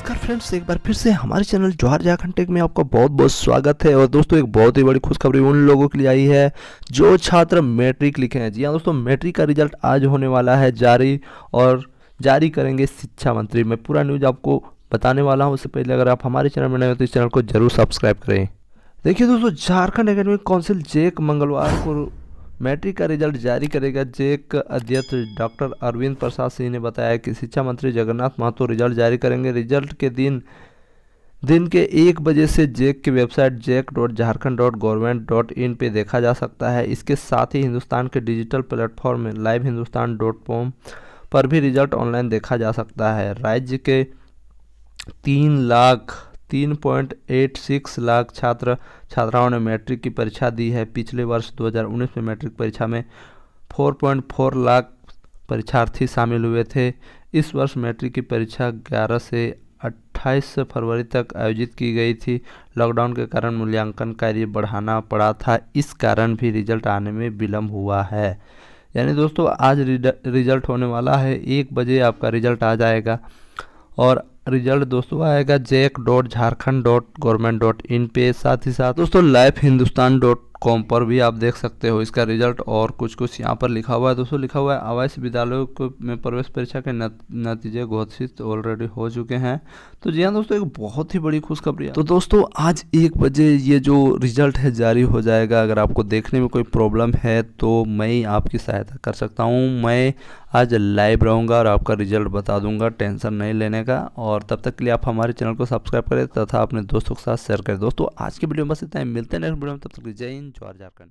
नमस्कार फ्रेंड्स एक बार फिर से हमारे चैनल जोहर झारखंड टेक में आपका बहुत बहुत स्वागत है और दोस्तों एक बहुत ही बड़ी खुशखबरी उन लोगों के लिए आई है जो छात्र मैट्रिक लिखे हैं जी हाँ दोस्तों मैट्रिक का रिजल्ट आज होने वाला है जारी और जारी करेंगे शिक्षा मंत्री मैं पूरा न्यूज़ आपको बताने वाला हूँ उससे पहले अगर आप हमारे चैनल में नए हो तो इस चैनल को जरूर सब्सक्राइब करें देखिए दोस्तों झारखंड अकेडमिक काउंसिल जेक मंगलवार को मैट्रिक का रिजल्ट जारी करेगा जेक अध्यक्ष डॉक्टर अरविंद प्रसाद सिंह ने बताया कि शिक्षा मंत्री जगन्नाथ महतो रिजल्ट जारी करेंगे रिजल्ट के दिन दिन के एक बजे से जेक की वेबसाइट जेक dot Jharkhand dot government dot इन पर देखा जा सकता है इसके साथ ही हिंदुस्तान के डिजिटल प्लेटफॉर्म में लाइव हिंदुस्तान डॉट कॉम पर भी रिजल्ट ऑनलाइन देखा जा सकता है राज्य के तीन लाख 3.86 लाख छात्र छात्राओं ने मैट्रिक की परीक्षा दी है पिछले वर्ष 2019 में मैट्रिक परीक्षा में 4.4 लाख परीक्षार्थी शामिल हुए थे इस वर्ष मैट्रिक की परीक्षा 11 से 28 फरवरी तक आयोजित की गई थी लॉकडाउन के कारण मूल्यांकन कार्य बढ़ाना पड़ा था इस कारण भी रिजल्ट आने में विलम्ब हुआ है यानी दोस्तों आज रिजल्ट होने वाला है एक बजे आपका रिजल्ट आ जाएगा और रिजल्ट दोस्तों आएगा JAC dot Jharkhand dot government dot in पे साथ ही साथ दोस्तों लाइफ हिंदुस्तान डॉट कॉम पर भी आप देख सकते हो इसका रिजल्ट और कुछ कुछ यहाँ पर लिखा हुआ है दोस्तों लिखा हुआ है आवास विद्यालयों में प्रवेश परीक्षा के नतीजे घोषित ऑलरेडी हो चुके हैं तो जी हाँ दोस्तों एक बहुत ही बड़ी खुशखबरी है तो दोस्तों आज एक बजे ये जो रिजल्ट है जारी हो जाएगा अगर आपको देखने में कोई प्रॉब्लम है तो मैं आपकी सहायता कर सकता हूँ मैं आज लाइव रहूँगा और आपका रिजल्ट बता दूंगा टेंशन नहीं लेने का और तब तक के लिए आप हमारे चैनल को सब्सक्राइब करें तथा अपने दोस्तों के साथ शेयर करें दोस्तों आज की वीडियो में बस इतना ही मिलते हैं नेक्स्ट वीडियो में तब तक जय हिंद जोर झारखंड